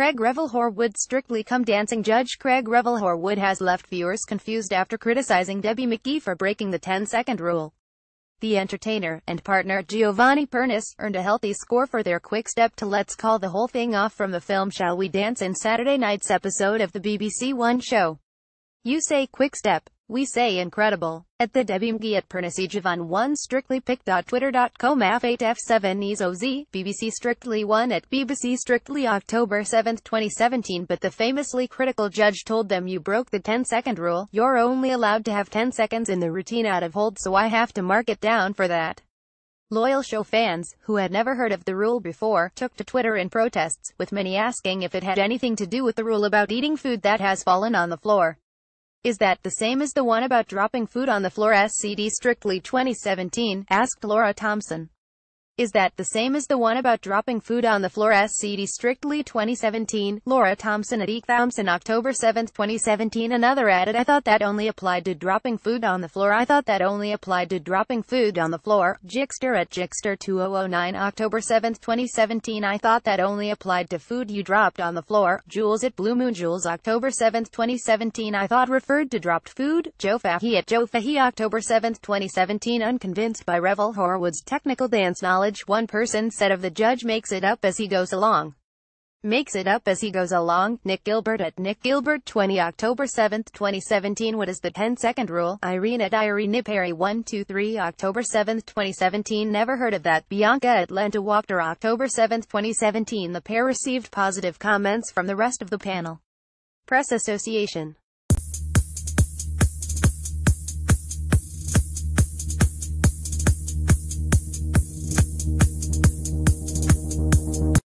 Craig Revelhor Wood Strictly Come Dancing Judge Craig Revelhor Wood has left viewers confused after criticizing Debbie McGee for breaking the 10-second rule. The entertainer and partner Giovanni Pernis earned a healthy score for their quick step to Let's Call the Whole Thing Off from the film Shall We Dance in Saturday night's episode of the BBC One show. You say quick step. We say incredible. At the Debimgi at Pernisij Javan 1 strictly pic.twitter.com f8f7 ezoz, BBC Strictly 1 at BBC Strictly October 7, 2017 but the famously critical judge told them you broke the 10-second rule, you're only allowed to have 10 seconds in the routine out of hold so I have to mark it down for that. Loyal show fans, who had never heard of the rule before, took to Twitter in protests, with many asking if it had anything to do with the rule about eating food that has fallen on the floor. Is that the same as the one about dropping food on the floor SCD Strictly 2017? asked Laura Thompson. Is that the same as the one about dropping food on the floor? SCD Strictly 2017, Laura Thompson at Eek Thompson October 7, 2017 Another added I thought that only applied to dropping food on the floor I thought that only applied to dropping food on the floor. Jixter at Jixter 2009 October 7, 2017 I thought that only applied to food you dropped on the floor. Jules at Blue Moon Jules October 7, 2017 I thought referred to dropped food. Joe Fahey at Joe Fahey October 7, 2017 Unconvinced by Revel Horwood's technical dance knowledge one person said of the judge makes it up as he goes along. Makes it up as he goes along, Nick Gilbert at Nick Gilbert 20 October 7, 2017 What is the 10-second rule? Irene at Irene Nipari 123 October 7, 2017 Never heard of that Bianca at Lenta Walker October 7, 2017 The pair received positive comments from the rest of the panel. Press Association